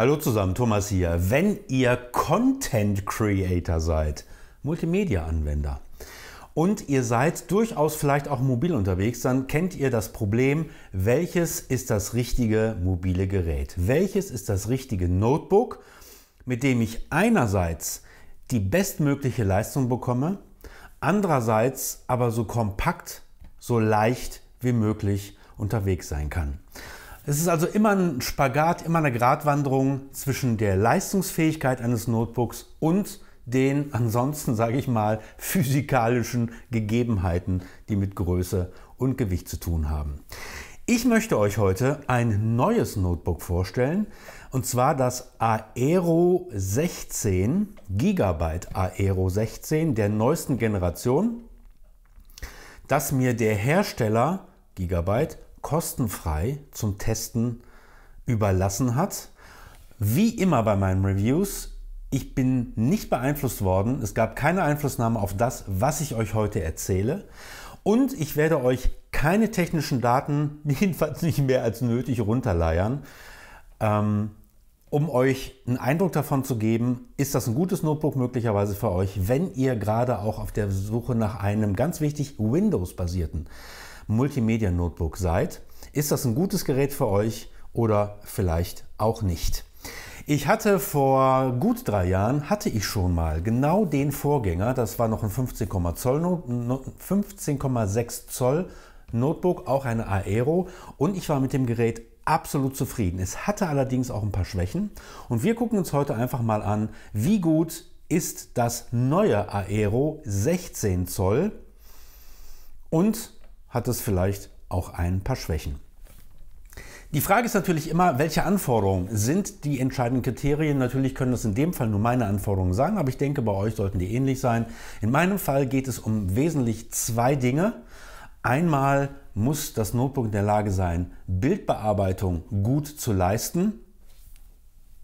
Hallo zusammen, Thomas hier. Wenn ihr Content Creator seid, Multimedia-Anwender, und ihr seid durchaus vielleicht auch mobil unterwegs, dann kennt ihr das Problem, welches ist das richtige mobile Gerät? Welches ist das richtige Notebook, mit dem ich einerseits die bestmögliche Leistung bekomme, andererseits aber so kompakt, so leicht wie möglich unterwegs sein kann. Es ist also immer ein Spagat, immer eine Gratwanderung zwischen der Leistungsfähigkeit eines Notebooks und den ansonsten, sage ich mal, physikalischen Gegebenheiten, die mit Größe und Gewicht zu tun haben. Ich möchte euch heute ein neues Notebook vorstellen, und zwar das Aero 16, Gigabyte Aero 16 der neuesten Generation, das mir der Hersteller Gigabyte kostenfrei zum Testen überlassen hat. Wie immer bei meinen Reviews, ich bin nicht beeinflusst worden. Es gab keine Einflussnahme auf das, was ich euch heute erzähle. Und ich werde euch keine technischen Daten, jedenfalls nicht mehr als nötig, runterleiern. Ähm, um euch einen Eindruck davon zu geben, ist das ein gutes Notebook möglicherweise für euch, wenn ihr gerade auch auf der Suche nach einem ganz wichtig Windows-basierten Multimedia-Notebook seid. Ist das ein gutes Gerät für euch oder vielleicht auch nicht? Ich hatte vor gut drei Jahren, hatte ich schon mal genau den Vorgänger, das war noch ein 15,6 Zoll, 15 Zoll Notebook, auch eine Aero und ich war mit dem Gerät absolut zufrieden. Es hatte allerdings auch ein paar Schwächen und wir gucken uns heute einfach mal an, wie gut ist das neue Aero 16 Zoll und hat es vielleicht auch ein paar Schwächen. Die Frage ist natürlich immer, welche Anforderungen sind die entscheidenden Kriterien? Natürlich können das in dem Fall nur meine Anforderungen sein, aber ich denke, bei euch sollten die ähnlich sein. In meinem Fall geht es um wesentlich zwei Dinge. Einmal muss das Notebook in der Lage sein, Bildbearbeitung gut zu leisten,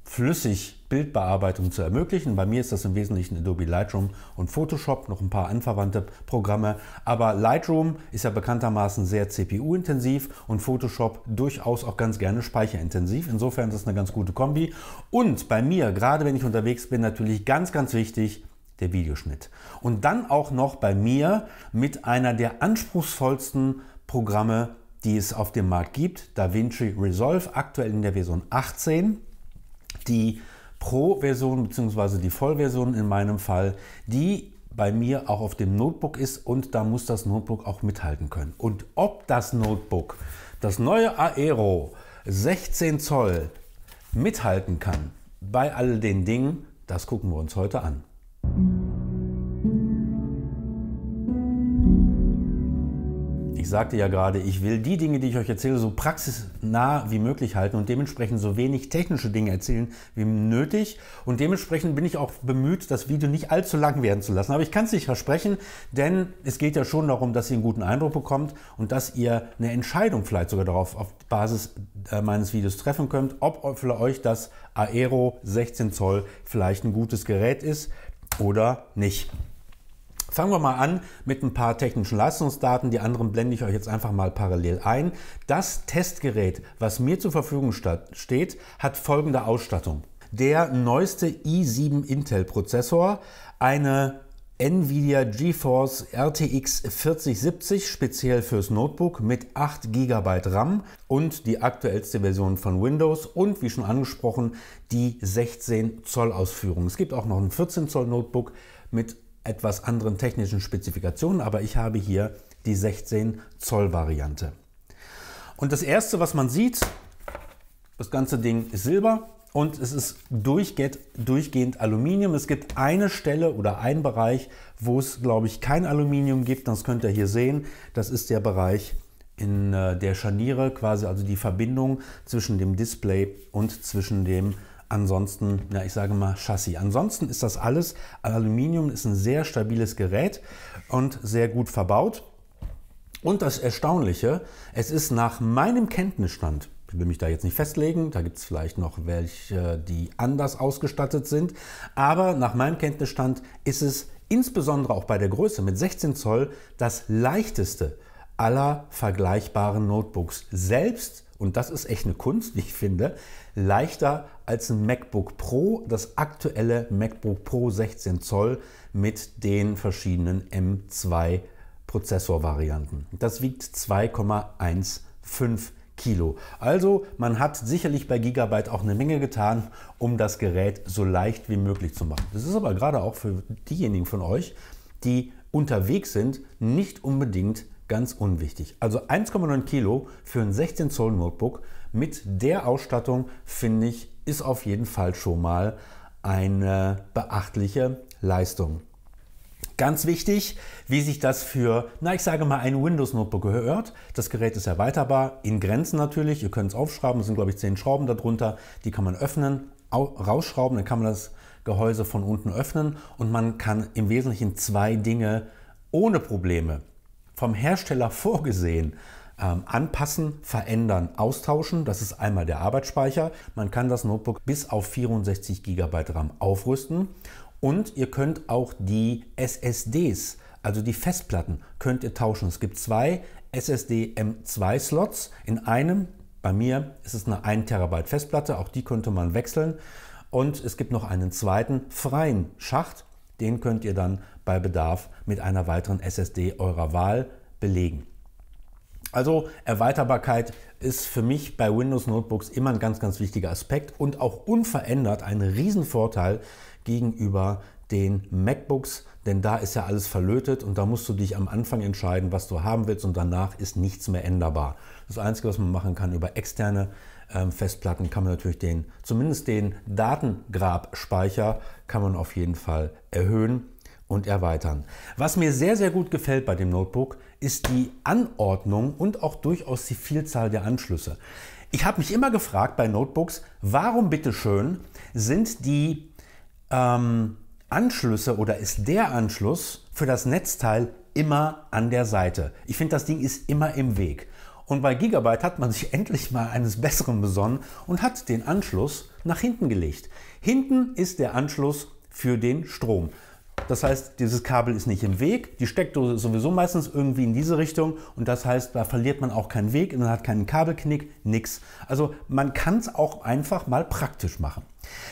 flüssig Bildbearbeitung zu ermöglichen. Bei mir ist das im Wesentlichen Adobe Lightroom und Photoshop, noch ein paar anverwandte Programme. Aber Lightroom ist ja bekanntermaßen sehr CPU-intensiv und Photoshop durchaus auch ganz gerne speicherintensiv. Insofern ist das eine ganz gute Kombi. Und bei mir, gerade wenn ich unterwegs bin, natürlich ganz, ganz wichtig, der Videoschnitt. Und dann auch noch bei mir mit einer der anspruchsvollsten Programme, die es auf dem Markt gibt, DaVinci Resolve, aktuell in der Version 18, die Pro-Version bzw. die Vollversion in meinem Fall, die bei mir auch auf dem Notebook ist und da muss das Notebook auch mithalten können. Und ob das Notebook, das neue Aero 16 Zoll mithalten kann bei all den Dingen, das gucken wir uns heute an. Ich sagte ja gerade, ich will die Dinge, die ich euch erzähle, so praxisnah wie möglich halten und dementsprechend so wenig technische Dinge erzählen wie nötig. Und dementsprechend bin ich auch bemüht, das Video nicht allzu lang werden zu lassen. Aber ich kann es nicht versprechen, denn es geht ja schon darum, dass ihr einen guten Eindruck bekommt und dass ihr eine Entscheidung vielleicht sogar darauf auf Basis äh, meines Videos treffen könnt, ob für euch das Aero 16 Zoll vielleicht ein gutes Gerät ist oder nicht. Fangen wir mal an mit ein paar technischen Leistungsdaten. Die anderen blende ich euch jetzt einfach mal parallel ein. Das Testgerät, was mir zur Verfügung steht, hat folgende Ausstattung. Der neueste i7 Intel Prozessor, eine Nvidia GeForce RTX 4070 speziell fürs Notebook mit 8 GB RAM und die aktuellste Version von Windows und wie schon angesprochen die 16 Zoll Ausführung. Es gibt auch noch ein 14 Zoll Notebook mit etwas anderen technischen Spezifikationen, aber ich habe hier die 16 Zoll Variante. Und das erste, was man sieht, das ganze Ding ist Silber und es ist durchgehend, durchgehend Aluminium. Es gibt eine Stelle oder einen Bereich, wo es, glaube ich, kein Aluminium gibt. Das könnt ihr hier sehen. Das ist der Bereich in äh, der Scharniere, quasi also die Verbindung zwischen dem Display und zwischen dem Ansonsten, ja, ich sage mal Chassis. Ansonsten ist das alles Aluminium, ist ein sehr stabiles Gerät und sehr gut verbaut. Und das Erstaunliche, es ist nach meinem Kenntnisstand, ich will mich da jetzt nicht festlegen, da gibt es vielleicht noch welche, die anders ausgestattet sind, aber nach meinem Kenntnisstand ist es insbesondere auch bei der Größe mit 16 Zoll das leichteste aller vergleichbaren Notebooks. Selbst, und das ist echt eine Kunst, ich finde, leichter als ein MacBook Pro, das aktuelle MacBook Pro 16 Zoll mit den verschiedenen M2 Prozessorvarianten. Das wiegt 2,15 Kilo. Also man hat sicherlich bei Gigabyte auch eine Menge getan, um das Gerät so leicht wie möglich zu machen. Das ist aber gerade auch für diejenigen von euch, die unterwegs sind, nicht unbedingt ganz unwichtig. Also 1,9 Kilo für ein 16 Zoll Notebook mit der Ausstattung finde ich ist auf jeden Fall schon mal eine beachtliche Leistung. Ganz wichtig, wie sich das für, na ich sage mal, ein Windows-Notebook gehört. Das Gerät ist erweiterbar, in Grenzen natürlich. Ihr könnt es aufschrauben, es sind glaube ich zehn Schrauben darunter. Die kann man öffnen, rausschrauben, dann kann man das Gehäuse von unten öffnen und man kann im Wesentlichen zwei Dinge ohne Probleme vom Hersteller vorgesehen ähm, anpassen, verändern, austauschen. Das ist einmal der Arbeitsspeicher. Man kann das Notebook bis auf 64 GB RAM aufrüsten und ihr könnt auch die SSDs, also die Festplatten, könnt ihr tauschen. Es gibt zwei SSD M2 Slots. In einem, bei mir ist es eine 1 TB Festplatte, auch die könnte man wechseln. Und es gibt noch einen zweiten freien Schacht, den könnt ihr dann bei Bedarf mit einer weiteren SSD eurer Wahl belegen. Also Erweiterbarkeit ist für mich bei Windows Notebooks immer ein ganz, ganz wichtiger Aspekt und auch unverändert ein Riesenvorteil gegenüber den MacBooks, denn da ist ja alles verlötet und da musst du dich am Anfang entscheiden, was du haben willst und danach ist nichts mehr änderbar. Das Einzige, was man machen kann über externe ähm, Festplatten, kann man natürlich den, zumindest den Datengrabspeicher, kann man auf jeden Fall erhöhen und erweitern. Was mir sehr, sehr gut gefällt bei dem Notebook, ist die Anordnung und auch durchaus die Vielzahl der Anschlüsse. Ich habe mich immer gefragt bei Notebooks, warum bitteschön sind die ähm, Anschlüsse oder ist der Anschluss für das Netzteil immer an der Seite. Ich finde, das Ding ist immer im Weg. Und bei Gigabyte hat man sich endlich mal eines Besseren besonnen und hat den Anschluss nach hinten gelegt. Hinten ist der Anschluss für den Strom. Das heißt, dieses Kabel ist nicht im Weg, die Steckdose ist sowieso meistens irgendwie in diese Richtung und das heißt, da verliert man auch keinen Weg und man hat keinen Kabelknick, nix. Also man kann es auch einfach mal praktisch machen.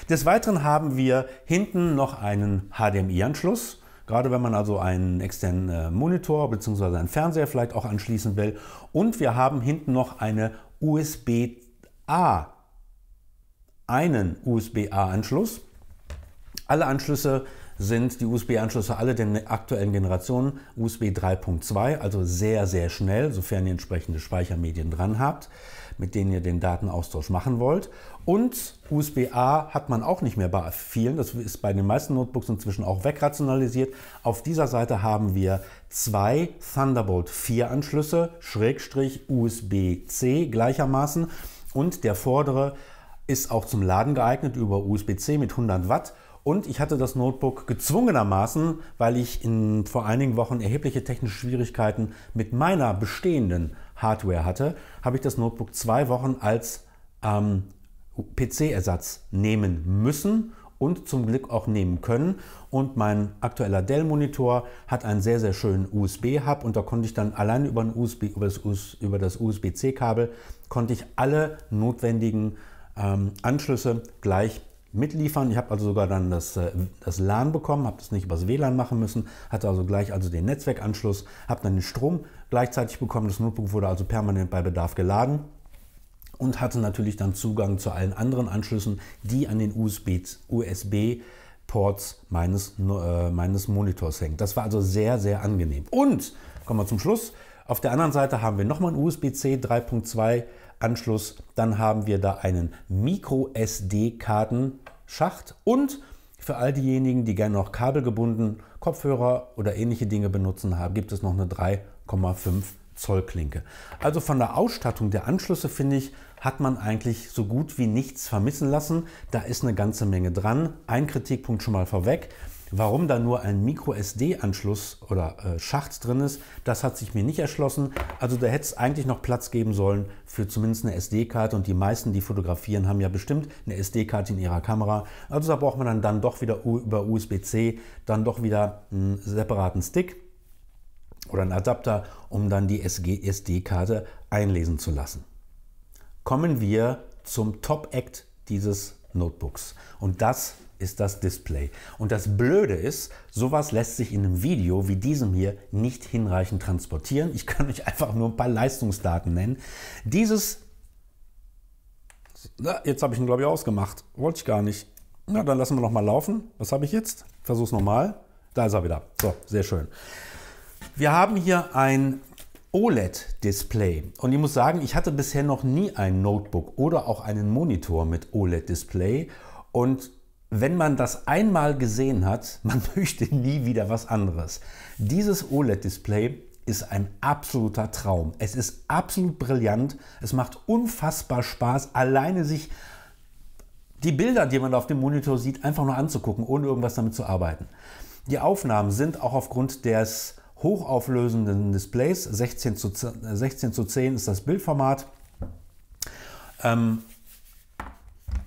Des Weiteren haben wir hinten noch einen HDMI-Anschluss. Gerade wenn man also einen externen äh, Monitor bzw. einen Fernseher vielleicht auch anschließen will. Und wir haben hinten noch eine USB-A, einen USB-A-Anschluss. Alle Anschlüsse sind die USB-Anschlüsse alle der aktuellen Generation USB 3.2, also sehr, sehr schnell, sofern ihr entsprechende Speichermedien dran habt, mit denen ihr den Datenaustausch machen wollt. Und USB-A hat man auch nicht mehr bei vielen, das ist bei den meisten Notebooks inzwischen auch wegrationalisiert. Auf dieser Seite haben wir zwei Thunderbolt 4 Anschlüsse, Schrägstrich USB-C gleichermaßen und der vordere ist auch zum Laden geeignet über USB-C mit 100 Watt und ich hatte das Notebook gezwungenermaßen, weil ich in, vor einigen Wochen erhebliche technische Schwierigkeiten mit meiner bestehenden Hardware hatte, habe ich das Notebook zwei Wochen als ähm, PC-Ersatz nehmen müssen und zum Glück auch nehmen können. Und mein aktueller Dell-Monitor hat einen sehr, sehr schönen USB-Hub und da konnte ich dann allein über, USB, über das, über das USB-C-Kabel konnte ich alle notwendigen ähm, Anschlüsse gleich mitliefern. Ich habe also sogar dann das, äh, das LAN bekommen, habe das nicht übers WLAN machen müssen, hatte also gleich also den Netzwerkanschluss, habe dann den Strom gleichzeitig bekommen. Das Notebook wurde also permanent bei Bedarf geladen und hatte natürlich dann Zugang zu allen anderen Anschlüssen, die an den USB, USB Ports meines, äh, meines Monitors hängt. Das war also sehr, sehr angenehm. Und kommen wir zum Schluss. Auf der anderen Seite haben wir nochmal einen USB-C 3.2 Anschluss. Dann haben wir da einen Micro-SD-Kartenschacht und für all diejenigen, die gerne noch kabelgebunden Kopfhörer oder ähnliche Dinge benutzen haben, gibt es noch eine 3,5 Zoll Klinke. Also von der Ausstattung der Anschlüsse finde ich, hat man eigentlich so gut wie nichts vermissen lassen. Da ist eine ganze Menge dran. Ein Kritikpunkt schon mal vorweg. Warum da nur ein Micro-SD-Anschluss oder äh, Schacht drin ist, das hat sich mir nicht erschlossen. Also da hätte es eigentlich noch Platz geben sollen für zumindest eine SD-Karte und die meisten, die fotografieren, haben ja bestimmt eine SD-Karte in ihrer Kamera. Also da braucht man dann, dann doch wieder über USB-C, dann doch wieder einen separaten Stick oder einen Adapter, um dann die SD-Karte einlesen zu lassen. Kommen wir zum Top-Act dieses Notebooks. Und das ist das Display. Und das Blöde ist, sowas lässt sich in einem Video wie diesem hier nicht hinreichend transportieren. Ich kann euch einfach nur ein paar Leistungsdaten nennen. Dieses, na, jetzt habe ich ihn glaube ich ausgemacht, wollte ich gar nicht. Na, dann lassen wir noch mal laufen. Was habe ich jetzt? Versuch's nochmal. Da ist er wieder. So, sehr schön. Wir haben hier ein OLED-Display. Und ich muss sagen, ich hatte bisher noch nie ein Notebook oder auch einen Monitor mit OLED-Display. Und wenn man das einmal gesehen hat, man möchte nie wieder was anderes. Dieses OLED-Display ist ein absoluter Traum. Es ist absolut brillant. Es macht unfassbar Spaß, alleine sich die Bilder, die man auf dem Monitor sieht, einfach nur anzugucken, ohne irgendwas damit zu arbeiten. Die Aufnahmen sind auch aufgrund des hochauflösenden Displays, 16 zu, 10 ist das Bildformat, ähm,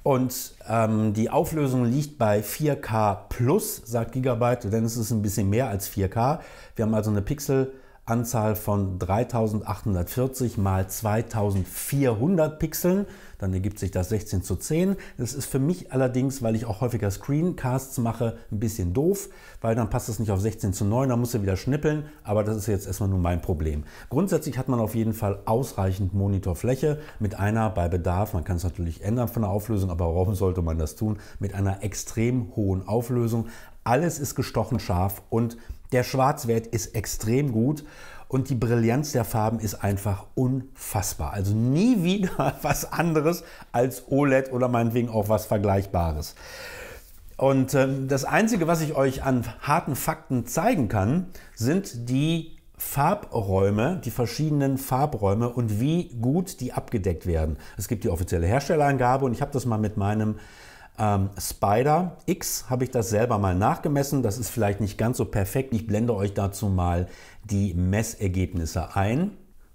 und ähm, die Auflösung liegt bei 4K plus, sagt Gigabyte, denn es ist ein bisschen mehr als 4K. Wir haben also eine Pixelanzahl von 3840 mal 2400 Pixeln dann ergibt sich das 16 zu 10. Das ist für mich allerdings, weil ich auch häufiger Screencasts mache, ein bisschen doof, weil dann passt es nicht auf 16 zu 9, dann muss er wieder schnippeln, aber das ist jetzt erstmal nur mein Problem. Grundsätzlich hat man auf jeden Fall ausreichend Monitorfläche mit einer bei Bedarf, man kann es natürlich ändern von der Auflösung, aber warum sollte man das tun, mit einer extrem hohen Auflösung. Alles ist gestochen scharf und der Schwarzwert ist extrem gut und die Brillanz der Farben ist einfach unfassbar. Also nie wieder was anderes als OLED oder meinetwegen auch was Vergleichbares. Und ähm, das Einzige, was ich euch an harten Fakten zeigen kann, sind die Farbräume, die verschiedenen Farbräume und wie gut die abgedeckt werden. Es gibt die offizielle Herstellerangabe und ich habe das mal mit meinem ähm, Spider X, habe ich das selber mal nachgemessen. Das ist vielleicht nicht ganz so perfekt. Ich blende euch dazu mal die Messergebnisse ein.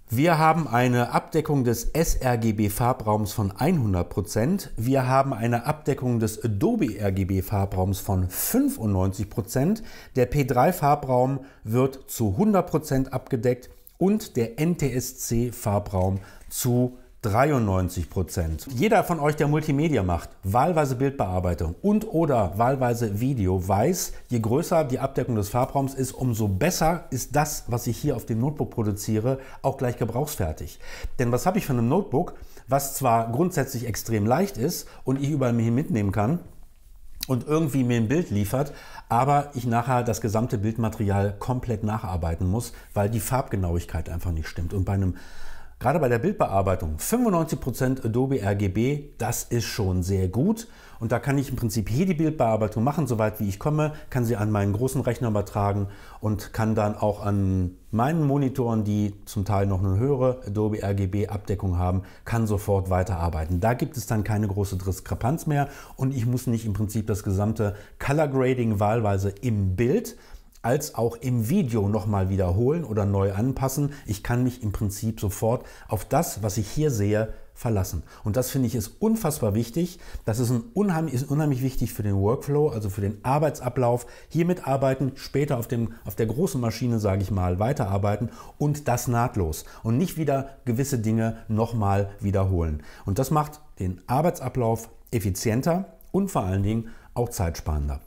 Wir haben eine Abdeckung des sRGB-Farbraums von 100%. Wir haben eine Abdeckung des Adobe-RGB-Farbraums von 95%. Der P3-Farbraum wird zu 100% abgedeckt und der NTSC-Farbraum zu 93 Prozent. Jeder von euch, der Multimedia macht, wahlweise Bildbearbeitung und oder wahlweise Video, weiß, je größer die Abdeckung des Farbraums ist, umso besser ist das, was ich hier auf dem Notebook produziere, auch gleich gebrauchsfertig. Denn was habe ich von einem Notebook, was zwar grundsätzlich extrem leicht ist und ich überall hin mitnehmen kann, und irgendwie mir ein Bild liefert, aber ich nachher das gesamte Bildmaterial komplett nacharbeiten muss, weil die Farbgenauigkeit einfach nicht stimmt. Und bei einem Gerade bei der Bildbearbeitung 95% Adobe RGB, das ist schon sehr gut. Und da kann ich im Prinzip jede Bildbearbeitung machen, soweit wie ich komme, kann sie an meinen großen Rechner übertragen und kann dann auch an meinen Monitoren, die zum Teil noch eine höhere Adobe RGB-Abdeckung haben, kann sofort weiterarbeiten. Da gibt es dann keine große Diskrepanz mehr und ich muss nicht im Prinzip das gesamte Color Grading wahlweise im Bild als auch im Video nochmal wiederholen oder neu anpassen. Ich kann mich im Prinzip sofort auf das, was ich hier sehe, verlassen. Und das finde ich ist unfassbar wichtig. Das ist, ein unheimlich, ist unheimlich wichtig für den Workflow, also für den Arbeitsablauf. Hiermit arbeiten, später auf, dem, auf der großen Maschine, sage ich mal, weiterarbeiten und das nahtlos. Und nicht wieder gewisse Dinge nochmal wiederholen. Und das macht den Arbeitsablauf effizienter und vor allen Dingen auch zeitsparender.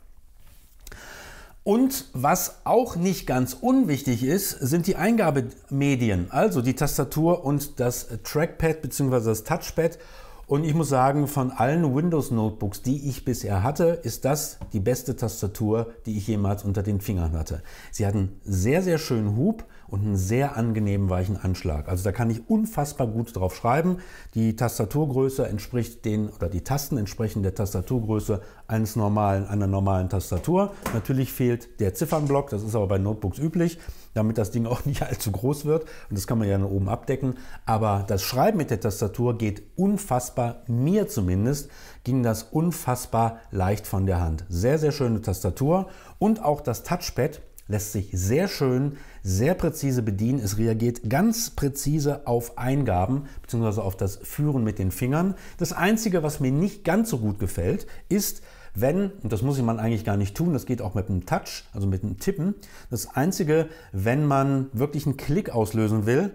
Und was auch nicht ganz unwichtig ist, sind die Eingabemedien, also die Tastatur und das Trackpad bzw. das Touchpad. Und ich muss sagen, von allen Windows-Notebooks, die ich bisher hatte, ist das die beste Tastatur, die ich jemals unter den Fingern hatte. Sie hat einen sehr, sehr schönen Hub und einen sehr angenehmen weichen Anschlag. Also da kann ich unfassbar gut drauf schreiben. Die Tastaturgröße entspricht den oder die Tasten entsprechen der Tastaturgröße eines normalen einer normalen Tastatur. Natürlich fehlt der Ziffernblock, das ist aber bei Notebooks üblich, damit das Ding auch nicht allzu groß wird und das kann man ja nach oben abdecken, aber das Schreiben mit der Tastatur geht unfassbar mir zumindest ging das unfassbar leicht von der Hand. Sehr sehr schöne Tastatur und auch das Touchpad lässt sich sehr schön sehr präzise bedienen. Es reagiert ganz präzise auf Eingaben bzw. auf das Führen mit den Fingern. Das Einzige, was mir nicht ganz so gut gefällt, ist, wenn, und das muss man eigentlich gar nicht tun, das geht auch mit einem Touch, also mit einem Tippen. Das Einzige, wenn man wirklich einen Klick auslösen will,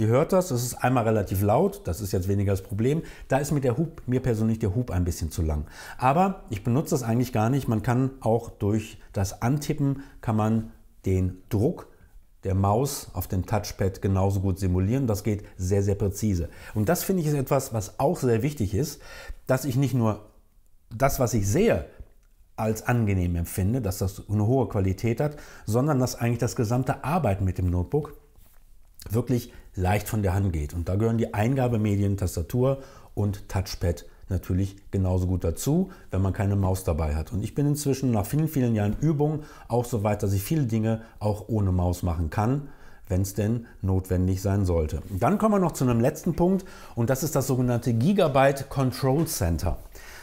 ihr hört das, das ist einmal relativ laut, das ist jetzt weniger das Problem, da ist mir, der Hub, mir persönlich der Hub ein bisschen zu lang. Aber ich benutze das eigentlich gar nicht, man kann auch durch das Antippen, kann man den Druck der Maus auf dem Touchpad genauso gut simulieren. Das geht sehr, sehr präzise. Und das finde ich ist etwas, was auch sehr wichtig ist, dass ich nicht nur das, was ich sehe, als angenehm empfinde, dass das eine hohe Qualität hat, sondern dass eigentlich das gesamte Arbeiten mit dem Notebook wirklich leicht von der Hand geht. Und da gehören die Eingabemedien Tastatur und Touchpad natürlich genauso gut dazu, wenn man keine Maus dabei hat. Und ich bin inzwischen nach vielen, vielen Jahren Übung auch so weit, dass ich viele Dinge auch ohne Maus machen kann wenn es denn notwendig sein sollte. Dann kommen wir noch zu einem letzten Punkt und das ist das sogenannte Gigabyte Control Center.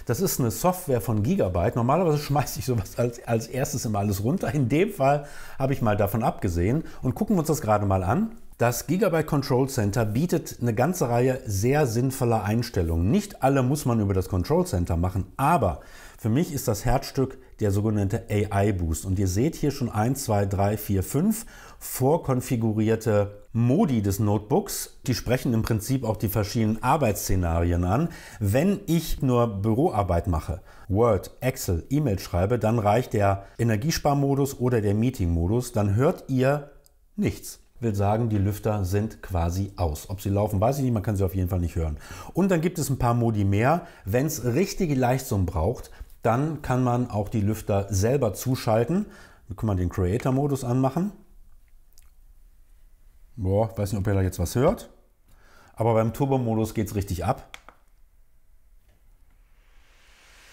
Das ist eine Software von Gigabyte. Normalerweise schmeiße ich sowas als, als erstes immer alles runter. In dem Fall habe ich mal davon abgesehen und gucken wir uns das gerade mal an. Das Gigabyte Control Center bietet eine ganze Reihe sehr sinnvoller Einstellungen. Nicht alle muss man über das Control Center machen, aber für mich ist das Herzstück der sogenannte AI Boost. Und ihr seht hier schon 1, 2, 3, 4, 5 vorkonfigurierte Modi des Notebooks. Die sprechen im Prinzip auch die verschiedenen Arbeitsszenarien an. Wenn ich nur Büroarbeit mache, Word, Excel, E-Mail schreibe, dann reicht der Energiesparmodus oder der Meeting-Modus. Dann hört ihr nichts will sagen, die Lüfter sind quasi aus. Ob sie laufen, weiß ich nicht, man kann sie auf jeden Fall nicht hören. Und dann gibt es ein paar Modi mehr. Wenn es richtige Leistung braucht, dann kann man auch die Lüfter selber zuschalten. Dann kann man den Creator-Modus anmachen. Boah, weiß nicht, ob ihr da jetzt was hört. Aber beim Turbo-Modus geht es richtig ab.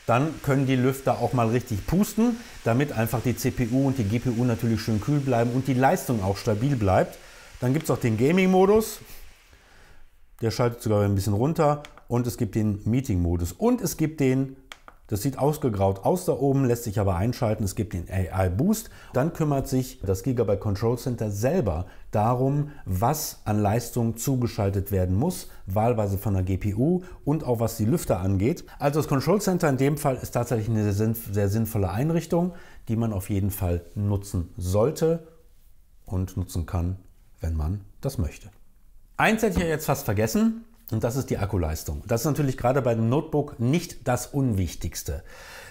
Dann können die Lüfter auch mal richtig pusten, damit einfach die CPU und die GPU natürlich schön kühl bleiben und die Leistung auch stabil bleibt. Dann gibt es auch den Gaming-Modus. Der schaltet sogar ein bisschen runter. Und es gibt den Meeting-Modus. Und es gibt den, das sieht ausgegraut aus da oben, lässt sich aber einschalten. Es gibt den AI Boost. Dann kümmert sich das Gigabyte Control Center selber darum, was an Leistung zugeschaltet werden muss, wahlweise von der GPU und auch was die Lüfter angeht. Also das Control Center in dem Fall ist tatsächlich eine sehr, sehr sinnvolle Einrichtung, die man auf jeden Fall nutzen sollte und nutzen kann wenn man das möchte. Eins hätte ich jetzt fast vergessen, und das ist die Akkuleistung. Das ist natürlich gerade bei einem Notebook nicht das Unwichtigste.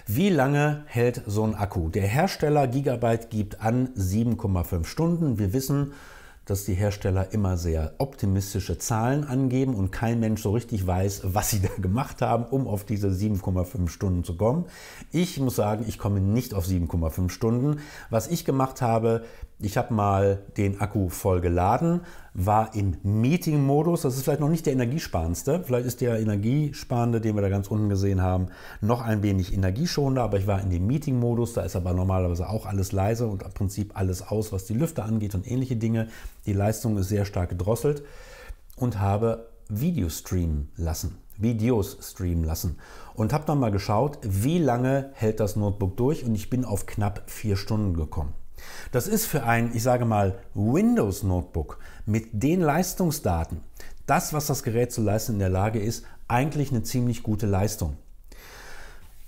Wie lange hält so ein Akku? Der Hersteller Gigabyte gibt an 7,5 Stunden. Wir wissen, dass die Hersteller immer sehr optimistische Zahlen angeben und kein Mensch so richtig weiß, was sie da gemacht haben, um auf diese 7,5 Stunden zu kommen. Ich muss sagen, ich komme nicht auf 7,5 Stunden. Was ich gemacht habe, ich habe mal den Akku voll geladen, war im Meeting-Modus. Das ist vielleicht noch nicht der energiesparendste. Vielleicht ist der energiesparende, den wir da ganz unten gesehen haben, noch ein wenig energieschonender. Aber ich war in dem Meeting-Modus. Da ist aber normalerweise auch alles leise und im Prinzip alles aus, was die Lüfter angeht und ähnliche Dinge. Die Leistung ist sehr stark gedrosselt und habe Video streamen lassen. Videos streamen lassen und habe dann mal geschaut, wie lange hält das Notebook durch und ich bin auf knapp vier Stunden gekommen. Das ist für ein, ich sage mal, Windows-Notebook mit den Leistungsdaten, das, was das Gerät zu leisten in der Lage ist, eigentlich eine ziemlich gute Leistung.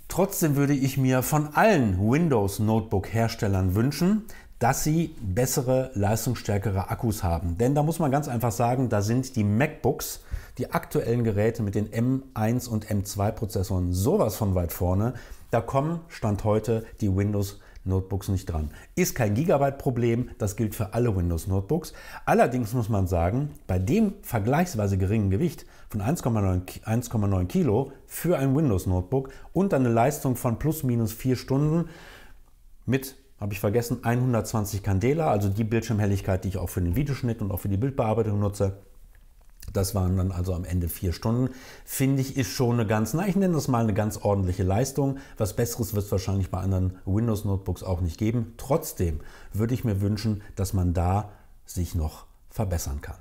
Trotzdem würde ich mir von allen Windows-Notebook-Herstellern wünschen, dass sie bessere, leistungsstärkere Akkus haben. Denn da muss man ganz einfach sagen, da sind die MacBooks, die aktuellen Geräte mit den M1 und M2 Prozessoren sowas von weit vorne. Da kommen Stand heute die Windows Notebooks nicht dran. Ist kein Gigabyte-Problem, das gilt für alle Windows-Notebooks. Allerdings muss man sagen, bei dem vergleichsweise geringen Gewicht von 1,9 Kilo für ein Windows-Notebook und eine Leistung von plus minus 4 Stunden mit habe ich vergessen, 120 Candela, also die Bildschirmhelligkeit, die ich auch für den Videoschnitt und auch für die Bildbearbeitung nutze, das waren dann also am Ende vier Stunden. Finde ich, ist schon eine ganz, na, ich nenne das mal eine ganz ordentliche Leistung. Was Besseres wird es wahrscheinlich bei anderen Windows-Notebooks auch nicht geben. Trotzdem würde ich mir wünschen, dass man da sich noch verbessern kann.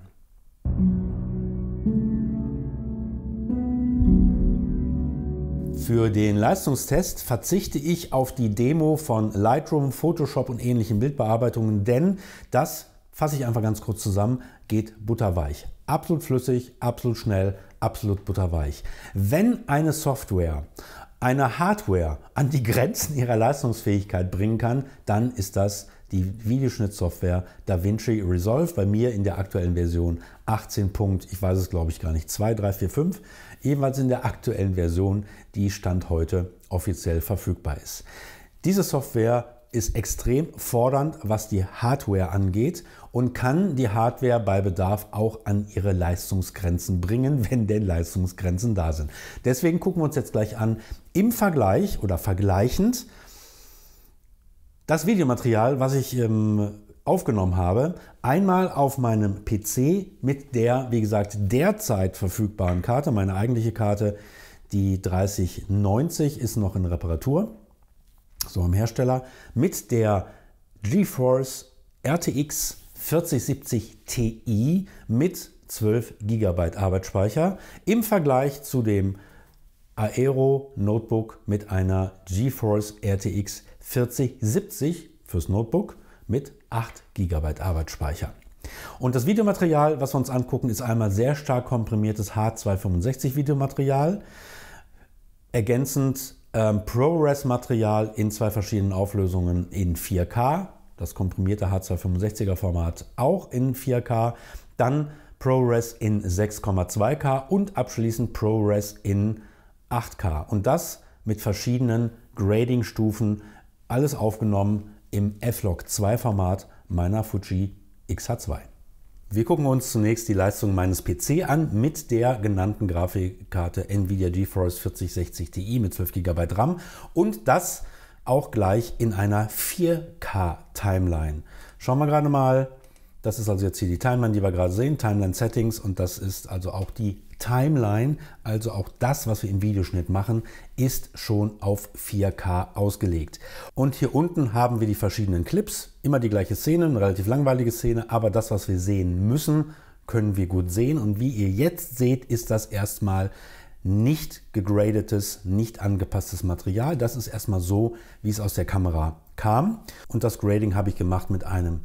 Für den Leistungstest verzichte ich auf die Demo von Lightroom, Photoshop und ähnlichen Bildbearbeitungen, denn das, fasse ich einfach ganz kurz zusammen, geht butterweich. Absolut flüssig, absolut schnell, absolut butterweich. Wenn eine Software eine Hardware an die Grenzen ihrer Leistungsfähigkeit bringen kann, dann ist das die Videoschnittsoftware DaVinci Resolve. Bei mir in der aktuellen Version 18. Punkt, ich weiß es glaube ich gar nicht, 2, 3, 4, 5. Ebenfalls in der aktuellen Version, die Stand heute offiziell verfügbar ist. Diese Software ist extrem fordernd, was die Hardware angeht und kann die Hardware bei Bedarf auch an ihre Leistungsgrenzen bringen, wenn denn Leistungsgrenzen da sind. Deswegen gucken wir uns jetzt gleich an, im Vergleich oder vergleichend, das Videomaterial, was ich ähm, aufgenommen habe, einmal auf meinem PC mit der, wie gesagt, derzeit verfügbaren Karte. Meine eigentliche Karte, die 3090, ist noch in Reparatur, so am Hersteller, mit der GeForce RTX 4070 Ti mit 12 GB Arbeitsspeicher im Vergleich zu dem Aero Notebook mit einer GeForce RTX 4070 fürs Notebook mit 8 GB Arbeitsspeicher. Und das Videomaterial, was wir uns angucken, ist einmal sehr stark komprimiertes H265 Videomaterial, ergänzend ähm, ProRes-Material in zwei verschiedenen Auflösungen in 4K das komprimierte H265er Format auch in 4K, dann ProRes in 6,2K und abschließend ProRes in 8K. Und das mit verschiedenen Grading-Stufen, alles aufgenommen im F-Log 2 Format meiner Fuji XH2. Wir gucken uns zunächst die Leistung meines PC an mit der genannten Grafikkarte Nvidia GeForce 4060 Ti mit 12 GB RAM und das auch gleich in einer 4K-Timeline. Schauen wir gerade mal. Das ist also jetzt hier die Timeline, die wir gerade sehen, Timeline Settings und das ist also auch die Timeline, also auch das, was wir im Videoschnitt machen, ist schon auf 4K ausgelegt. Und hier unten haben wir die verschiedenen Clips, immer die gleiche Szene, eine relativ langweilige Szene, aber das, was wir sehen müssen, können wir gut sehen und wie ihr jetzt seht, ist das erstmal nicht gegradetes, nicht angepasstes Material. Das ist erstmal so, wie es aus der Kamera kam. Und das Grading habe ich gemacht mit einem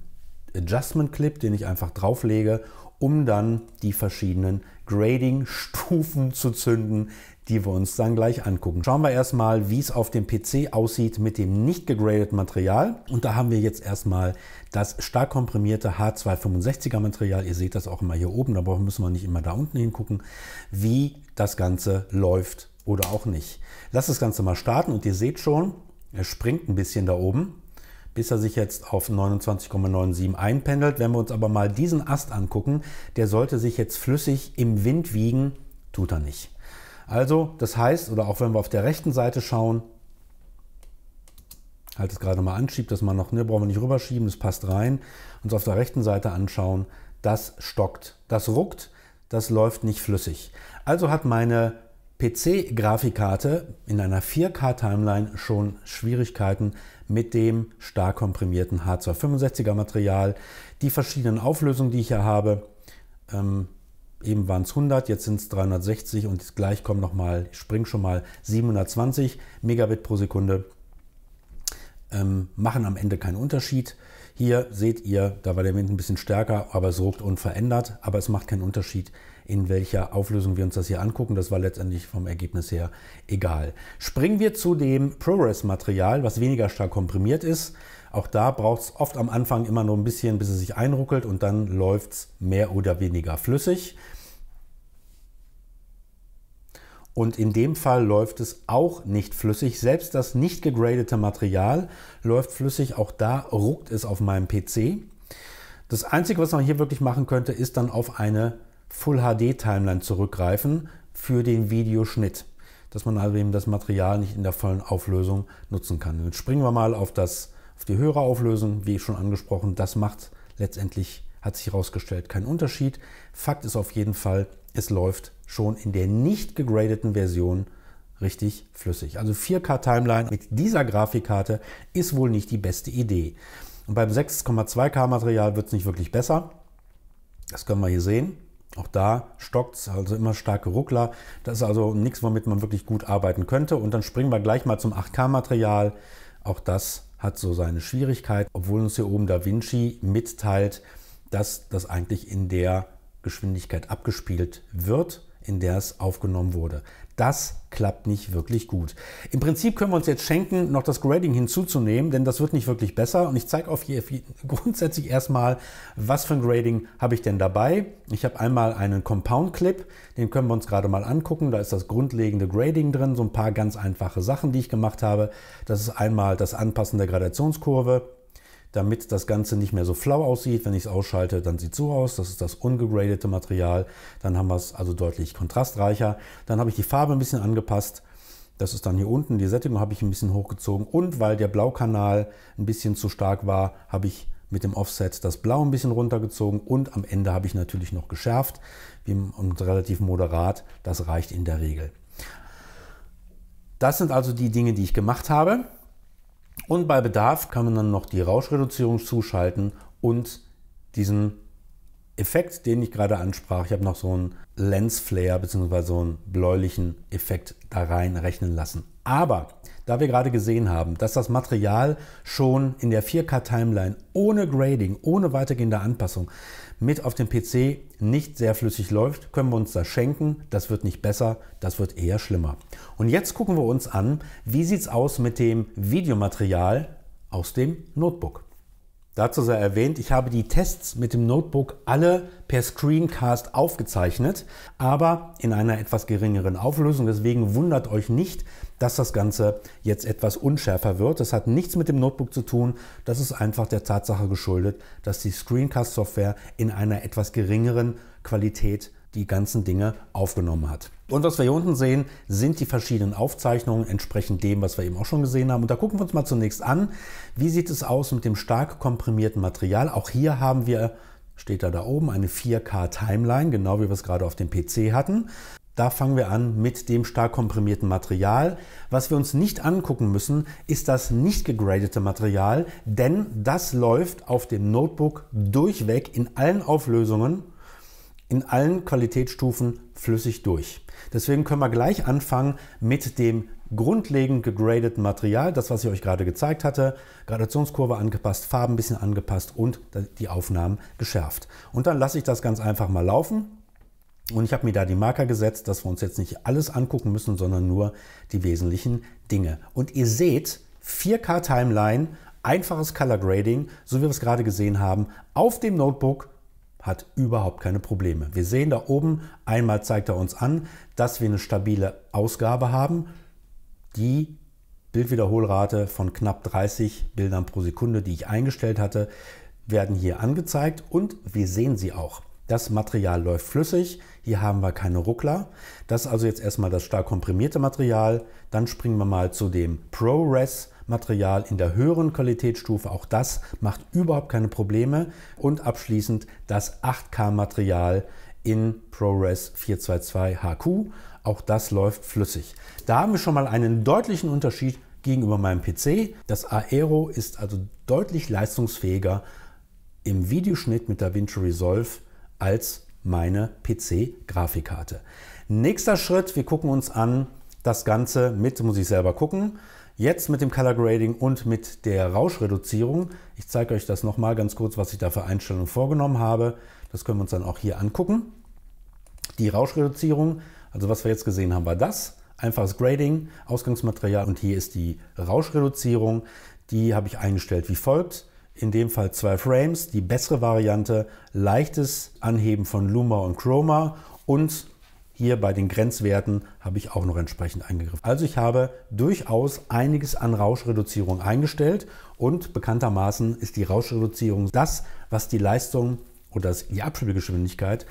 Adjustment Clip, den ich einfach drauflege, um dann die verschiedenen Grading-Stufen zu zünden, die wir uns dann gleich angucken. Schauen wir erstmal, wie es auf dem PC aussieht mit dem nicht gegradeten Material. Und da haben wir jetzt erstmal das stark komprimierte H265er Material. Ihr seht das auch immer hier oben, da müssen wir nicht immer da unten hingucken, wie das Ganze läuft oder auch nicht. Lass das Ganze mal starten und ihr seht schon, er springt ein bisschen da oben, bis er sich jetzt auf 29,97 einpendelt. Wenn wir uns aber mal diesen Ast angucken, der sollte sich jetzt flüssig im Wind wiegen, tut er nicht. Also, das heißt, oder auch wenn wir auf der rechten Seite schauen, halt es gerade mal an, dass man noch, ne, brauchen wir nicht rüberschieben, das passt rein, uns auf der rechten Seite anschauen, das stockt, das ruckt das läuft nicht flüssig. Also hat meine PC-Grafikkarte in einer 4K-Timeline schon Schwierigkeiten mit dem stark komprimierten H265er Material. Die verschiedenen Auflösungen, die ich hier habe, ähm, eben waren es 100, jetzt sind es 360 und gleich kommen nochmal, ich springe schon mal 720 Megabit pro Sekunde, ähm, machen am Ende keinen Unterschied. Hier seht ihr, da war der Wind ein bisschen stärker, aber es ruckt unverändert. Aber es macht keinen Unterschied, in welcher Auflösung wir uns das hier angucken. Das war letztendlich vom Ergebnis her egal. Springen wir zu dem ProRes-Material, was weniger stark komprimiert ist. Auch da braucht es oft am Anfang immer nur ein bisschen, bis es sich einruckelt und dann läuft es mehr oder weniger flüssig. Und in dem Fall läuft es auch nicht flüssig. Selbst das nicht gegradete Material läuft flüssig. Auch da ruckt es auf meinem PC. Das Einzige, was man hier wirklich machen könnte, ist dann auf eine Full HD Timeline zurückgreifen für den Videoschnitt. Dass man also eben das Material nicht in der vollen Auflösung nutzen kann. Jetzt springen wir mal auf, das, auf die höhere Auflösung. Wie schon angesprochen, das macht letztendlich, hat sich herausgestellt, keinen Unterschied. Fakt ist auf jeden Fall, es läuft schon in der nicht gegradeten Version richtig flüssig. Also 4K Timeline mit dieser Grafikkarte ist wohl nicht die beste Idee. Und beim 6,2K Material wird es nicht wirklich besser. Das können wir hier sehen. Auch da stockt es, also immer starke Ruckler. Das ist also nichts, womit man wirklich gut arbeiten könnte. Und dann springen wir gleich mal zum 8K Material. Auch das hat so seine Schwierigkeit, obwohl uns hier oben DaVinci mitteilt, dass das eigentlich in der Geschwindigkeit abgespielt wird, in der es aufgenommen wurde. Das klappt nicht wirklich gut. Im Prinzip können wir uns jetzt schenken, noch das Grading hinzuzunehmen, denn das wird nicht wirklich besser. Und ich zeige auf hier grundsätzlich erstmal, was für ein Grading habe ich denn dabei. Ich habe einmal einen Compound Clip, den können wir uns gerade mal angucken. Da ist das grundlegende Grading drin, so ein paar ganz einfache Sachen, die ich gemacht habe. Das ist einmal das Anpassen der Gradationskurve, damit das Ganze nicht mehr so flau aussieht. Wenn ich es ausschalte, dann sieht es so aus. Das ist das ungegradete Material. Dann haben wir es also deutlich kontrastreicher. Dann habe ich die Farbe ein bisschen angepasst. Das ist dann hier unten. Die Sättigung habe ich ein bisschen hochgezogen. Und weil der Blaukanal ein bisschen zu stark war, habe ich mit dem Offset das Blau ein bisschen runtergezogen und am Ende habe ich natürlich noch geschärft und relativ moderat. Das reicht in der Regel. Das sind also die Dinge, die ich gemacht habe. Und bei Bedarf kann man dann noch die Rauschreduzierung zuschalten und diesen Effekt, den ich gerade ansprach, ich habe noch so einen Lensflare bzw. so einen bläulichen Effekt da rein rechnen lassen. Aber da wir gerade gesehen haben, dass das Material schon in der 4K-Timeline ohne Grading, ohne weitergehende Anpassung mit auf dem PC nicht sehr flüssig läuft, können wir uns das schenken. Das wird nicht besser, das wird eher schlimmer. Und jetzt gucken wir uns an, wie sieht es aus mit dem Videomaterial aus dem Notebook. Dazu sei erwähnt, ich habe die Tests mit dem Notebook alle per Screencast aufgezeichnet, aber in einer etwas geringeren Auflösung. Deswegen wundert euch nicht, dass das Ganze jetzt etwas unschärfer wird. Das hat nichts mit dem Notebook zu tun. Das ist einfach der Tatsache geschuldet, dass die Screencast-Software in einer etwas geringeren Qualität die ganzen Dinge aufgenommen hat. Und was wir hier unten sehen, sind die verschiedenen Aufzeichnungen entsprechend dem, was wir eben auch schon gesehen haben. Und da gucken wir uns mal zunächst an, wie sieht es aus mit dem stark komprimierten Material. Auch hier haben wir, steht da da oben, eine 4K-Timeline, genau wie wir es gerade auf dem PC hatten. Da fangen wir an mit dem stark komprimierten Material. Was wir uns nicht angucken müssen, ist das nicht gegradete Material, denn das läuft auf dem Notebook durchweg in allen Auflösungen, in allen Qualitätsstufen flüssig durch. Deswegen können wir gleich anfangen mit dem grundlegend gegradeten Material, das was ich euch gerade gezeigt hatte, Gradationskurve angepasst, Farben ein bisschen angepasst und die Aufnahmen geschärft. Und dann lasse ich das ganz einfach mal laufen und ich habe mir da die Marker gesetzt, dass wir uns jetzt nicht alles angucken müssen, sondern nur die wesentlichen Dinge. Und ihr seht, 4K Timeline, einfaches Color Grading, so wie wir es gerade gesehen haben, auf dem Notebook hat überhaupt keine Probleme. Wir sehen da oben, einmal zeigt er uns an, dass wir eine stabile Ausgabe haben, die Bildwiederholrate von knapp 30 Bildern pro Sekunde, die ich eingestellt hatte, werden hier angezeigt und wir sehen sie auch. Das Material läuft flüssig. Hier haben wir keine Ruckler. Das ist also jetzt erstmal das stark komprimierte Material. Dann springen wir mal zu dem ProRes. Material in der höheren Qualitätsstufe, auch das macht überhaupt keine Probleme. Und abschließend das 8K-Material in ProRes 422 HQ, auch das läuft flüssig. Da haben wir schon mal einen deutlichen Unterschied gegenüber meinem PC. Das Aero ist also deutlich leistungsfähiger im Videoschnitt mit DaVinci Resolve als meine PC-Grafikkarte. Nächster Schritt, wir gucken uns an das Ganze mit, muss ich selber gucken, jetzt mit dem Color Grading und mit der Rauschreduzierung. Ich zeige euch das nochmal ganz kurz, was ich da für Einstellungen vorgenommen habe. Das können wir uns dann auch hier angucken. Die Rauschreduzierung, also was wir jetzt gesehen haben, war das. Einfaches Grading, Ausgangsmaterial und hier ist die Rauschreduzierung. Die habe ich eingestellt wie folgt in dem Fall zwei Frames, die bessere Variante, leichtes Anheben von Luma und Chroma und hier bei den Grenzwerten habe ich auch noch entsprechend eingegriffen. Also ich habe durchaus einiges an Rauschreduzierung eingestellt und bekanntermaßen ist die Rauschreduzierung das, was die Leistung oder die Abspielgeschwindigkeit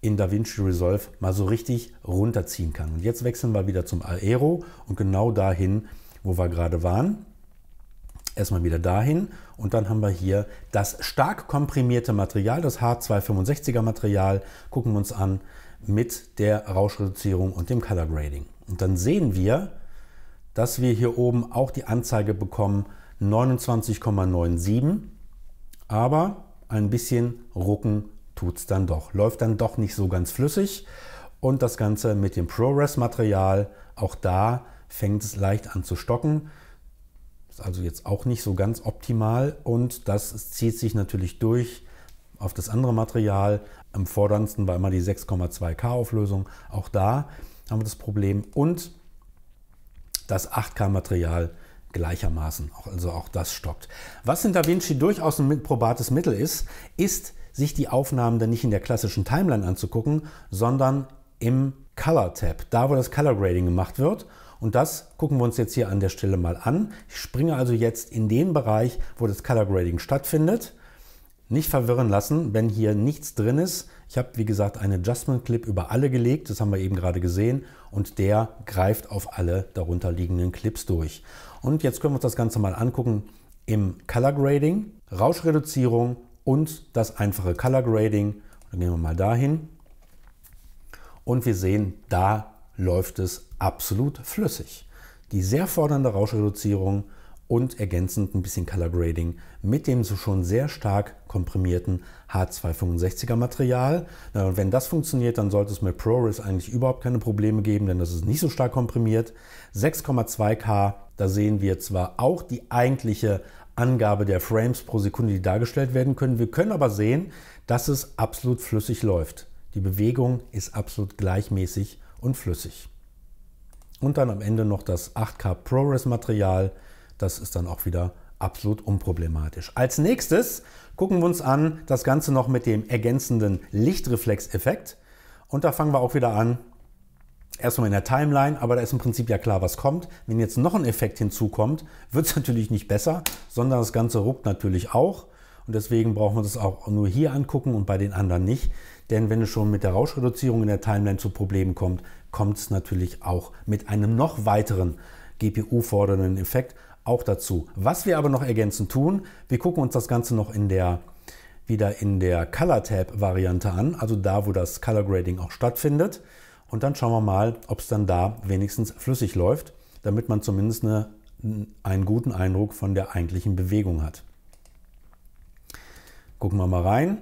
in DaVinci Resolve mal so richtig runterziehen kann. Und jetzt wechseln wir wieder zum Aero und genau dahin, wo wir gerade waren erstmal wieder dahin und dann haben wir hier das stark komprimierte Material, das H265er Material, gucken wir uns an mit der Rauschreduzierung und dem Color Grading. Und dann sehen wir, dass wir hier oben auch die Anzeige bekommen 29,97, aber ein bisschen rucken tut es dann doch, läuft dann doch nicht so ganz flüssig und das Ganze mit dem ProRes Material, auch da fängt es leicht an zu stocken. Ist also jetzt auch nicht so ganz optimal und das zieht sich natürlich durch auf das andere Material. Am forderndsten war immer die 6,2K Auflösung. Auch da haben wir das Problem und das 8K Material gleichermaßen. Also auch das stockt. Was in DaVinci durchaus ein probates Mittel ist, ist, sich die Aufnahmen dann nicht in der klassischen Timeline anzugucken, sondern im Color Tab, da wo das Color Grading gemacht wird. Und das gucken wir uns jetzt hier an der Stelle mal an. Ich springe also jetzt in den Bereich, wo das Color Grading stattfindet. Nicht verwirren lassen, wenn hier nichts drin ist. Ich habe, wie gesagt, einen Adjustment Clip über alle gelegt, das haben wir eben gerade gesehen, und der greift auf alle darunter liegenden Clips durch. Und jetzt können wir uns das Ganze mal angucken im Color Grading, Rauschreduzierung und das einfache Color Grading. Dann gehen wir mal dahin und wir sehen, da läuft es absolut flüssig. Die sehr fordernde Rauschreduzierung und ergänzend ein bisschen Color Grading mit dem so schon sehr stark komprimierten H265er Material. Und wenn das funktioniert, dann sollte es mit ProRes eigentlich überhaupt keine Probleme geben, denn das ist nicht so stark komprimiert. 6,2K, da sehen wir zwar auch die eigentliche Angabe der Frames pro Sekunde, die dargestellt werden können. Wir können aber sehen, dass es absolut flüssig läuft. Die Bewegung ist absolut gleichmäßig und flüssig. Und dann am Ende noch das 8K ProRes Material. Das ist dann auch wieder absolut unproblematisch. Als nächstes gucken wir uns an das Ganze noch mit dem ergänzenden Lichtreflexeffekt. Und da fangen wir auch wieder an. Erstmal in der Timeline, aber da ist im Prinzip ja klar, was kommt. Wenn jetzt noch ein Effekt hinzukommt, wird es natürlich nicht besser, sondern das Ganze ruckt natürlich auch. Und deswegen brauchen wir das auch nur hier angucken und bei den anderen nicht. Denn wenn es schon mit der Rauschreduzierung in der Timeline zu Problemen kommt, kommt es natürlich auch mit einem noch weiteren GPU-fordernden Effekt auch dazu. Was wir aber noch ergänzend tun, wir gucken uns das Ganze noch in der wieder in der Color Tab Variante an, also da, wo das Color Grading auch stattfindet. Und dann schauen wir mal, ob es dann da wenigstens flüssig läuft, damit man zumindest eine, einen guten Eindruck von der eigentlichen Bewegung hat. Gucken wir mal rein.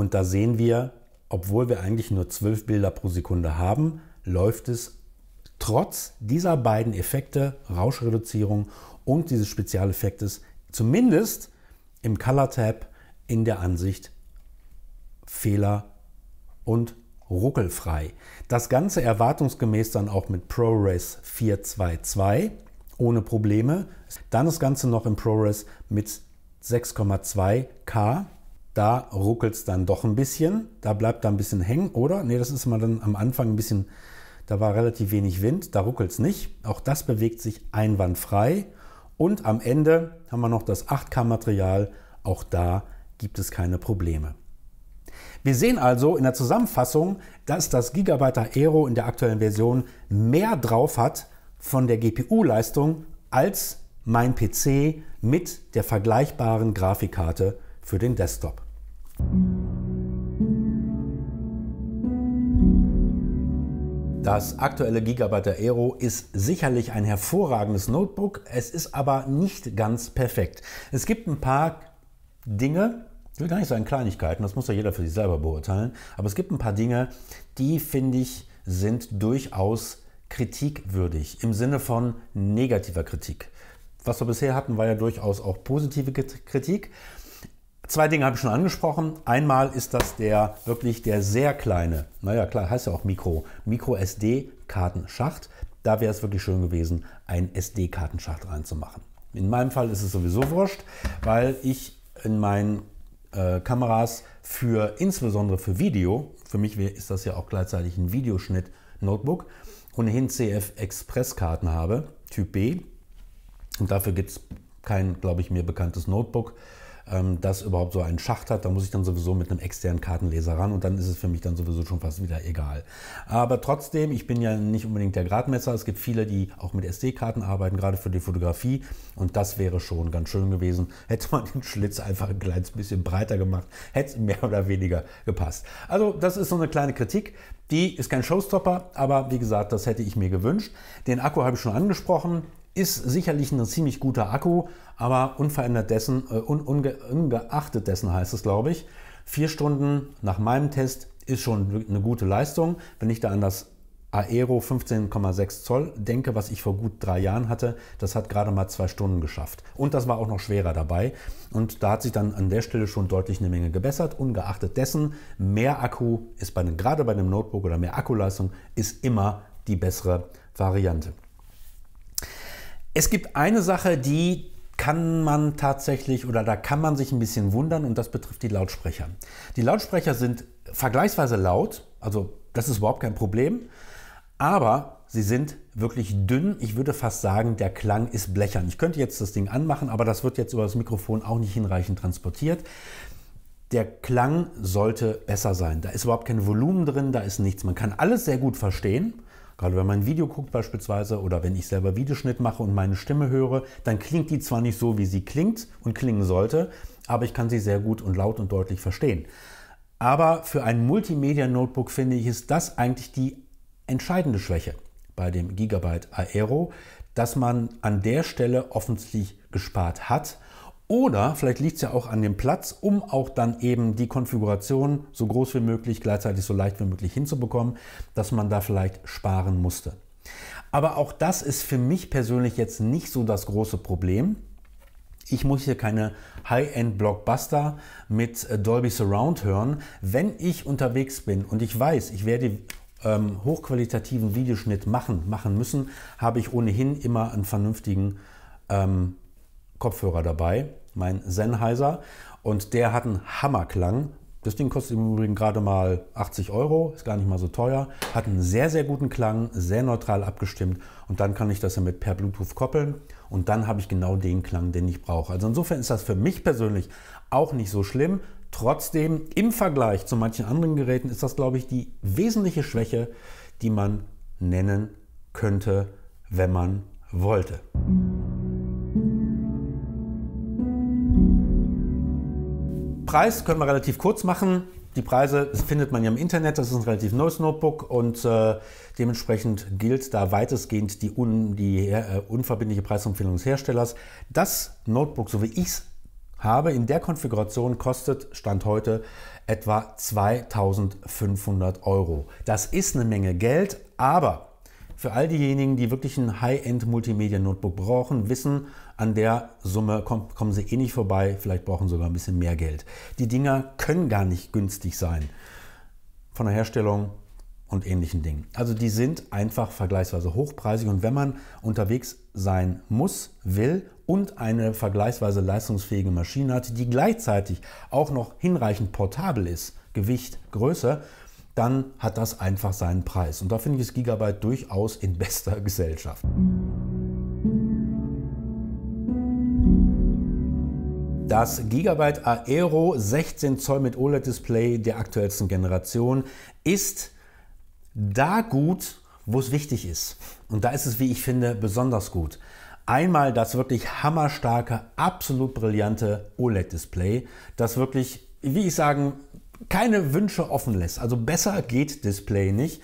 Und da sehen wir, obwohl wir eigentlich nur 12 Bilder pro Sekunde haben, läuft es trotz dieser beiden Effekte, Rauschreduzierung und dieses Spezialeffektes, zumindest im Color Tab in der Ansicht Fehler und ruckelfrei. Das Ganze erwartungsgemäß dann auch mit ProRes 422 ohne Probleme. Dann das Ganze noch im ProRes mit 6,2K da ruckelt es dann doch ein bisschen, da bleibt da ein bisschen hängen, oder? Ne, das ist mal dann am Anfang ein bisschen, da war relativ wenig Wind, da ruckelt es nicht. Auch das bewegt sich einwandfrei. Und am Ende haben wir noch das 8K-Material, auch da gibt es keine Probleme. Wir sehen also in der Zusammenfassung, dass das Gigabyte Aero in der aktuellen Version mehr drauf hat von der GPU-Leistung als mein PC mit der vergleichbaren Grafikkarte für den Desktop. Das aktuelle Gigabyte Aero ist sicherlich ein hervorragendes Notebook, es ist aber nicht ganz perfekt. Es gibt ein paar Dinge, ich will gar nicht sagen Kleinigkeiten, das muss ja jeder für sich selber beurteilen, aber es gibt ein paar Dinge, die finde ich sind durchaus kritikwürdig im Sinne von negativer Kritik. Was wir bisher hatten, war ja durchaus auch positive Kritik. Zwei Dinge habe ich schon angesprochen. Einmal ist das der wirklich der sehr kleine, naja klar, heißt ja auch Mikro, Mikro SD-Kartenschacht. Da wäre es wirklich schön gewesen, einen SD-Kartenschacht reinzumachen. In meinem Fall ist es sowieso wurscht, weil ich in meinen äh, Kameras für insbesondere für Video, für mich ist das ja auch gleichzeitig ein Videoschnitt-Notebook, ohnehin CF-Express-Karten habe, Typ B. Und dafür gibt es kein, glaube ich, mir bekanntes Notebook ähm, das überhaupt so einen Schacht hat. Da muss ich dann sowieso mit einem externen Kartenleser ran und dann ist es für mich dann sowieso schon fast wieder egal. Aber trotzdem, ich bin ja nicht unbedingt der Gradmesser. Es gibt viele, die auch mit SD-Karten arbeiten, gerade für die Fotografie. Und das wäre schon ganz schön gewesen. Hätte man den Schlitz einfach ein kleines bisschen breiter gemacht, hätte es mehr oder weniger gepasst. Also das ist so eine kleine Kritik. Die ist kein Showstopper, aber wie gesagt, das hätte ich mir gewünscht. Den Akku habe ich schon angesprochen. Ist sicherlich ein ziemlich guter Akku, aber unverändert dessen, äh, unge, ungeachtet dessen heißt es, glaube ich, vier Stunden nach meinem Test ist schon eine gute Leistung. Wenn ich da an das Aero 15,6 Zoll denke, was ich vor gut drei Jahren hatte, das hat gerade mal zwei Stunden geschafft. Und das war auch noch schwerer dabei. Und da hat sich dann an der Stelle schon deutlich eine Menge gebessert. Ungeachtet dessen, mehr Akku ist bei den, gerade bei einem Notebook oder mehr Akkuleistung ist immer die bessere Variante. Es gibt eine Sache, die kann man tatsächlich oder da kann man sich ein bisschen wundern und das betrifft die Lautsprecher. Die Lautsprecher sind vergleichsweise laut, also das ist überhaupt kein Problem, aber sie sind wirklich dünn. Ich würde fast sagen, der Klang ist blechern. Ich könnte jetzt das Ding anmachen, aber das wird jetzt über das Mikrofon auch nicht hinreichend transportiert. Der Klang sollte besser sein. Da ist überhaupt kein Volumen drin, da ist nichts. Man kann alles sehr gut verstehen, Gerade wenn man ein Video guckt beispielsweise oder wenn ich selber Videoschnitt mache und meine Stimme höre, dann klingt die zwar nicht so, wie sie klingt und klingen sollte, aber ich kann sie sehr gut und laut und deutlich verstehen. Aber für ein Multimedia-Notebook finde ich, ist das eigentlich die entscheidende Schwäche bei dem Gigabyte Aero, dass man an der Stelle offensichtlich gespart hat oder vielleicht liegt es ja auch an dem Platz, um auch dann eben die Konfiguration so groß wie möglich, gleichzeitig so leicht wie möglich hinzubekommen, dass man da vielleicht sparen musste. Aber auch das ist für mich persönlich jetzt nicht so das große Problem. Ich muss hier keine High-End-Blockbuster mit äh, Dolby Surround hören. Wenn ich unterwegs bin und ich weiß, ich werde ähm, hochqualitativen Videoschnitt machen, machen müssen, habe ich ohnehin immer einen vernünftigen ähm, Kopfhörer dabei mein Sennheiser. Und der hat einen Hammerklang. Das Ding kostet im Übrigen gerade mal 80 Euro, ist gar nicht mal so teuer, hat einen sehr, sehr guten Klang, sehr neutral abgestimmt und dann kann ich das damit per Bluetooth koppeln und dann habe ich genau den Klang, den ich brauche. Also insofern ist das für mich persönlich auch nicht so schlimm. Trotzdem, im Vergleich zu manchen anderen Geräten ist das, glaube ich, die wesentliche Schwäche, die man nennen könnte, wenn man wollte. Preis können wir relativ kurz machen. Die Preise findet man ja im Internet, das ist ein relativ neues Notebook und äh, dementsprechend gilt da weitestgehend die, un, die äh, unverbindliche Preisempfehlung des Herstellers. Das Notebook, so wie ich es habe, in der Konfiguration kostet Stand heute etwa 2500 Euro. Das ist eine Menge Geld, aber für all diejenigen, die wirklich ein High-End Multimedia-Notebook brauchen, wissen, an der Summe kommt, kommen sie eh nicht vorbei, vielleicht brauchen sie sogar ein bisschen mehr Geld. Die Dinger können gar nicht günstig sein. Von der Herstellung und ähnlichen Dingen. Also die sind einfach vergleichsweise hochpreisig und wenn man unterwegs sein muss, will und eine vergleichsweise leistungsfähige Maschine hat, die gleichzeitig auch noch hinreichend portabel ist, Gewicht, Größe, dann hat das einfach seinen Preis. Und da finde ich es Gigabyte durchaus in bester Gesellschaft. Das Gigabyte Aero 16 Zoll mit OLED-Display der aktuellsten Generation ist da gut, wo es wichtig ist. Und da ist es, wie ich finde, besonders gut. Einmal das wirklich hammerstarke, absolut brillante OLED-Display, das wirklich, wie ich sagen, keine Wünsche offen lässt. Also besser geht Display nicht.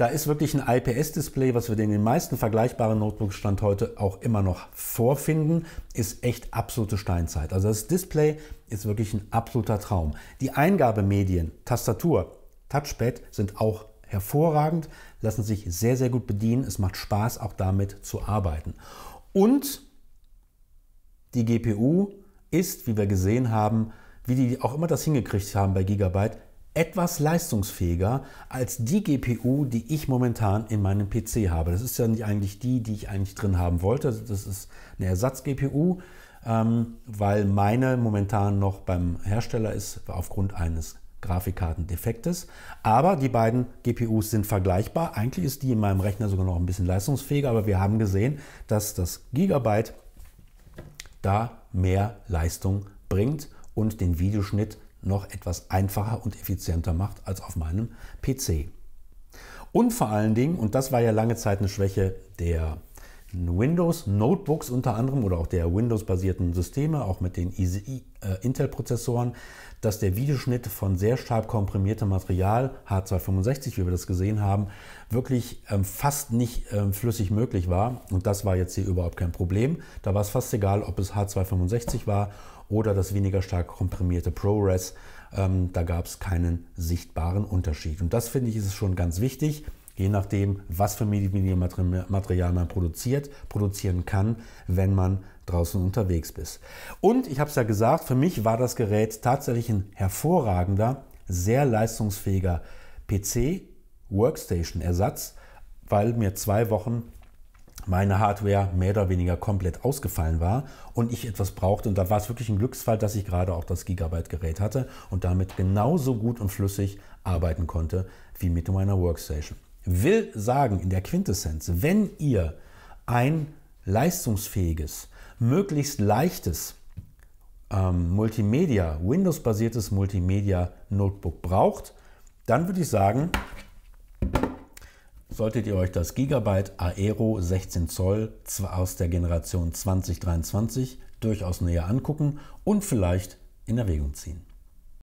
Da ist wirklich ein IPS-Display, was wir in den meisten vergleichbaren Notebooks Stand heute auch immer noch vorfinden, ist echt absolute Steinzeit. Also das Display ist wirklich ein absoluter Traum. Die Eingabemedien, Tastatur, Touchpad sind auch hervorragend, lassen sich sehr, sehr gut bedienen. Es macht Spaß, auch damit zu arbeiten. Und die GPU ist, wie wir gesehen haben, wie die auch immer das hingekriegt haben bei Gigabyte, etwas leistungsfähiger als die GPU, die ich momentan in meinem PC habe. Das ist ja nicht eigentlich die, die ich eigentlich drin haben wollte. Also das ist eine Ersatz-GPU, ähm, weil meine momentan noch beim Hersteller ist aufgrund eines Grafikkartendefektes. Aber die beiden GPUs sind vergleichbar. Eigentlich ist die in meinem Rechner sogar noch ein bisschen leistungsfähiger, aber wir haben gesehen, dass das Gigabyte da mehr Leistung bringt und den Videoschnitt noch etwas einfacher und effizienter macht als auf meinem PC. Und vor allen Dingen, und das war ja lange Zeit eine Schwäche der Windows Notebooks unter anderem oder auch der Windows-basierten Systeme, auch mit den äh, Intel-Prozessoren, dass der Videoschnitt von sehr stark komprimiertem Material, H265, wie wir das gesehen haben, wirklich ähm, fast nicht ähm, flüssig möglich war. Und das war jetzt hier überhaupt kein Problem. Da war es fast egal, ob es H265 war oder das weniger stark komprimierte ProRes. Ähm, da gab es keinen sichtbaren Unterschied. Und das finde ich ist schon ganz wichtig. Je nachdem, was für Medienmaterial man produziert, produzieren kann, wenn man draußen unterwegs ist. Und ich habe es ja gesagt, für mich war das Gerät tatsächlich ein hervorragender, sehr leistungsfähiger PC-Workstation-Ersatz, weil mir zwei Wochen meine Hardware mehr oder weniger komplett ausgefallen war und ich etwas brauchte. Und da war es wirklich ein Glücksfall, dass ich gerade auch das Gigabyte-Gerät hatte und damit genauso gut und flüssig arbeiten konnte wie mit meiner Workstation. Will sagen, in der Quintessenz, wenn ihr ein leistungsfähiges, möglichst leichtes ähm, Multimedia, Windows-basiertes Multimedia-Notebook braucht, dann würde ich sagen, Solltet ihr euch das Gigabyte Aero 16 Zoll aus der Generation 2023 durchaus näher angucken und vielleicht in Erwägung ziehen.